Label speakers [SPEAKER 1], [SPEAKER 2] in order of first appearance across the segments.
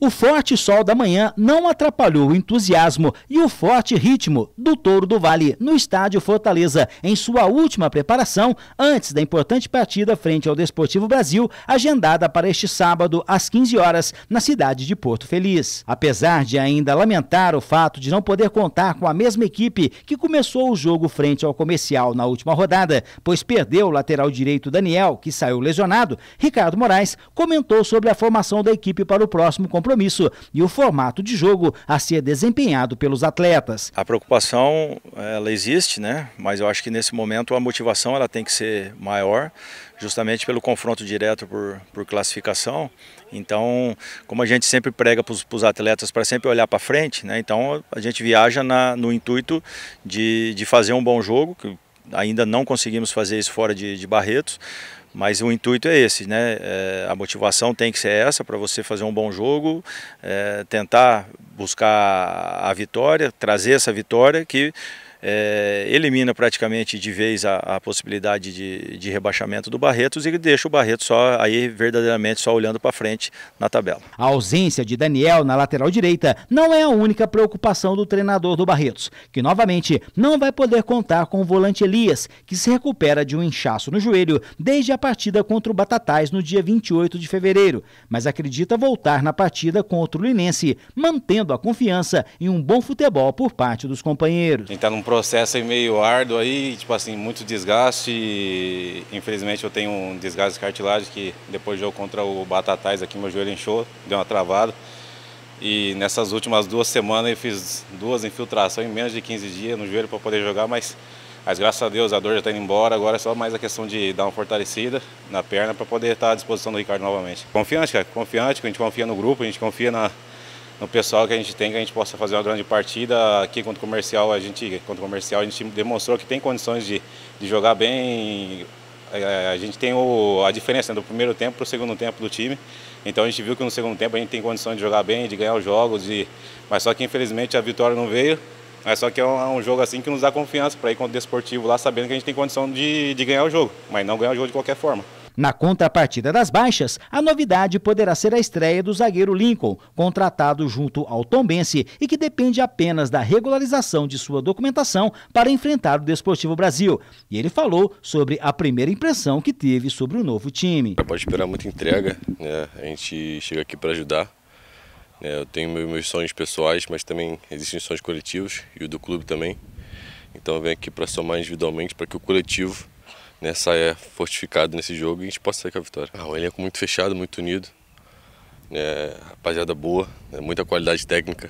[SPEAKER 1] O forte sol da manhã não atrapalhou o entusiasmo e o forte ritmo do Touro do Vale no estádio Fortaleza, em sua última preparação antes da importante partida frente ao Desportivo Brasil, agendada para este sábado às 15 horas na cidade de Porto Feliz. Apesar de ainda lamentar o fato de não poder contar com a mesma equipe que começou o jogo frente ao Comercial na última rodada, pois perdeu o lateral direito Daniel, que saiu lesionado, Ricardo Moraes comentou sobre a formação da equipe para o próximo compromisso compromisso e o formato de jogo a ser desempenhado pelos atletas.
[SPEAKER 2] A preocupação ela existe, né? Mas eu acho que nesse momento a motivação ela tem que ser maior, justamente pelo confronto direto por, por classificação. Então, como a gente sempre prega para os atletas para sempre olhar para frente, né? Então a gente viaja na, no intuito de, de fazer um bom jogo, que, ainda não conseguimos fazer isso fora de, de Barretos, mas o intuito é esse, né? É, a motivação tem que ser essa para você fazer um bom jogo, é, tentar buscar a vitória, trazer essa vitória que é, elimina praticamente de vez a, a possibilidade de, de, rebaixamento do Barretos e deixa o Barretos só aí verdadeiramente só olhando para frente na tabela.
[SPEAKER 1] A ausência de Daniel na lateral direita não é a única preocupação do treinador do Barretos, que novamente não vai poder contar com o volante Elias, que se recupera de um inchaço no joelho desde a partida contra o Batatais no dia 28 de fevereiro, mas acredita voltar na partida contra o Linense, mantendo a confiança em um bom futebol por parte dos companheiros.
[SPEAKER 3] Então, processo é meio árduo aí, tipo assim, muito desgaste. E, infelizmente eu tenho um desgaste de cartilagem que depois do jogo contra o Batatais aqui meu joelho inchou, deu uma travada. E nessas últimas duas semanas eu fiz duas infiltrações em menos de 15 dias no joelho para poder jogar, mas, mas graças a Deus a dor já está indo embora. Agora é só mais a questão de dar uma fortalecida na perna para poder estar tá à disposição do Ricardo novamente. Confiante, cara, confiante, a gente confia no grupo, a gente confia na, no pessoal que a gente tem, que a gente possa fazer uma grande partida. Aqui contra o comercial, a gente, contra comercial, a gente demonstrou que tem condições de, de jogar bem. É, a gente tem o, a diferença né, do primeiro tempo para o segundo tempo do time. Então a gente viu que no segundo tempo a gente tem condições de jogar bem, de ganhar os jogos. De, mas só que infelizmente a vitória não veio. Mas só que é um, é um jogo assim que nos dá confiança para ir contra o Desportivo lá, sabendo que a gente tem condição de, de ganhar o jogo. Mas não ganhar o jogo de qualquer forma.
[SPEAKER 1] Na contrapartida das baixas, a novidade poderá ser a estreia do zagueiro Lincoln, contratado junto ao Tombense e que depende apenas da regularização de sua documentação para enfrentar o Desportivo Brasil. E ele falou sobre a primeira impressão que teve sobre o novo time. Pode
[SPEAKER 4] esperar muita entrega, né? a gente chega aqui para ajudar. Né? eu tenho meus sonhos pessoais, mas também existem sonhos coletivos e o do clube também. Então eu venho aqui para somar individualmente para que o coletivo Nessa né, saia fortificado nesse jogo e a gente possa sair com a vitória. Ah, um elenco muito fechado, muito unido, né, rapaziada boa, né, muita qualidade técnica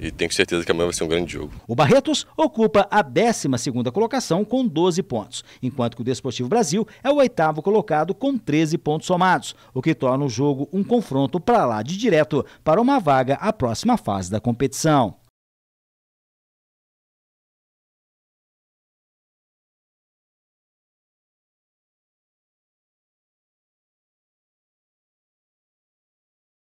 [SPEAKER 4] e tenho certeza que amanhã vai ser um grande jogo.
[SPEAKER 1] O Barretos ocupa a 12 colocação com 12 pontos, enquanto que o Desportivo Brasil é o oitavo colocado com 13 pontos somados, o que torna o jogo um confronto para lá de direto para uma vaga à próxima fase da competição.